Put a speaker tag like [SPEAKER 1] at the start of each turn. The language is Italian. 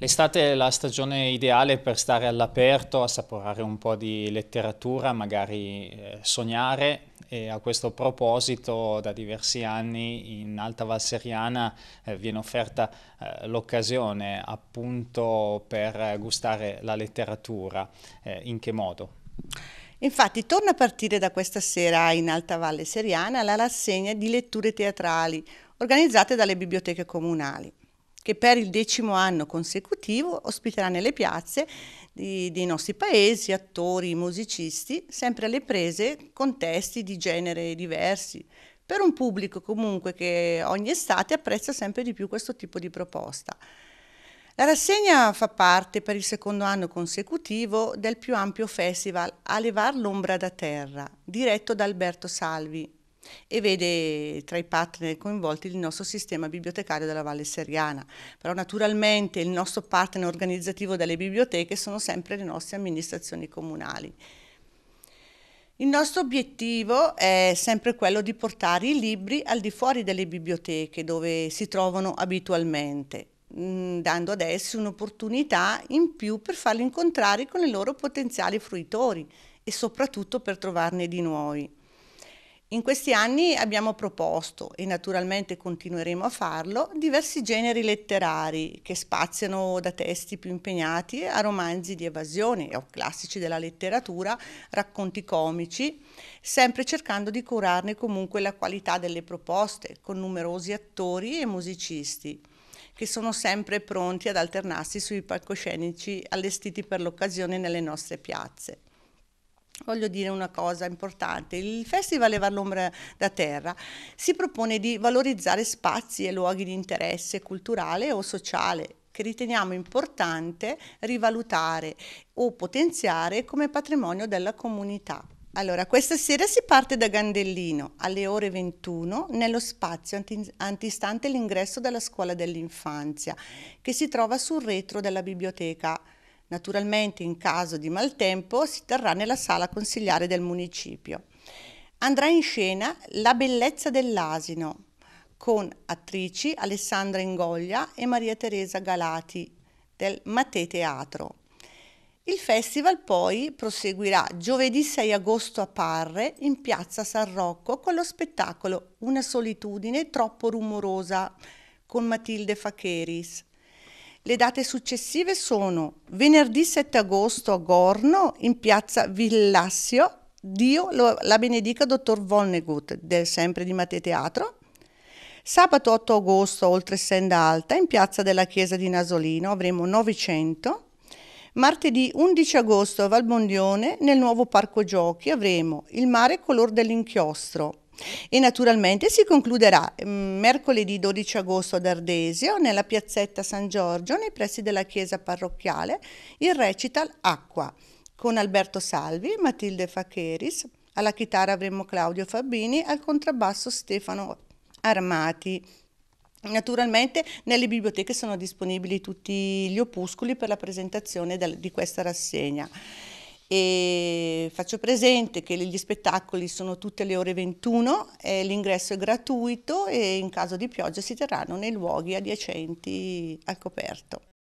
[SPEAKER 1] L'estate è la stagione ideale per stare all'aperto, assaporare un po' di letteratura, magari eh, sognare e a questo proposito da diversi anni in Alta Val Seriana eh, viene offerta eh, l'occasione appunto per gustare la letteratura. in che modo? Infatti torna a partire da questa sera in Alta Valle Seriana la rassegna di letture teatrali organizzate dalle biblioteche comunali che per il decimo anno consecutivo ospiterà nelle piazze di, dei nostri paesi attori, musicisti, sempre alle prese con testi di genere diversi, per un pubblico comunque che ogni estate apprezza sempre di più questo tipo di proposta. La rassegna fa parte per il secondo anno consecutivo del più ampio festival A levar l'ombra da terra, diretto da Alberto Salvi, e vede tra i partner coinvolti il nostro sistema bibliotecario della Valle Seriana. Però naturalmente il nostro partner organizzativo delle biblioteche sono sempre le nostre amministrazioni comunali. Il nostro obiettivo è sempre quello di portare i libri al di fuori delle biblioteche dove si trovano abitualmente, mm, dando ad essi un'opportunità in più per farli incontrare con i loro potenziali fruitori e soprattutto per trovarne di nuovi. In questi anni abbiamo proposto, e naturalmente continueremo a farlo, diversi generi letterari che spaziano da testi più impegnati a romanzi di evasione o classici della letteratura, racconti comici, sempre cercando di curarne comunque la qualità delle proposte con numerosi attori e musicisti che sono sempre pronti ad alternarsi sui palcoscenici allestiti per l'occasione nelle nostre piazze. Voglio dire una cosa importante, il Festival Levar l'Ombra da Terra si propone di valorizzare spazi e luoghi di interesse culturale o sociale che riteniamo importante rivalutare o potenziare come patrimonio della comunità. Allora, questa sera si parte da Gandellino alle ore 21 nello spazio antistante l'ingresso della scuola dell'infanzia che si trova sul retro della biblioteca Naturalmente in caso di maltempo si terrà nella sala consigliare del municipio. Andrà in scena La bellezza dell'asino con attrici Alessandra Ingoglia e Maria Teresa Galati del Mattei Teatro. Il festival poi proseguirà giovedì 6 agosto a Parre in piazza San Rocco con lo spettacolo Una solitudine troppo rumorosa con Matilde Facheris le date successive sono venerdì 7 agosto a Gorno in piazza Villassio, Dio la benedica dottor Vonnegut, del sempre di Mate Teatro. Sabato 8 agosto, oltre Senda Alta, in piazza della chiesa di Nasolino avremo 900. Martedì 11 agosto a Valmondione, nel nuovo parco giochi, avremo Il mare color dell'inchiostro, e naturalmente si concluderà mm, mercoledì 12 agosto ad Ardesio nella piazzetta San Giorgio nei pressi della chiesa parrocchiale il recital Acqua con Alberto Salvi, Matilde Facheris, alla chitarra avremo Claudio Fabini, al contrabbasso Stefano Armati. Naturalmente nelle biblioteche sono disponibili tutti gli opuscoli per la presentazione di questa rassegna. E faccio presente che gli spettacoli sono tutte le ore 21, eh, l'ingresso è gratuito e in caso di pioggia si terranno nei luoghi adiacenti al coperto.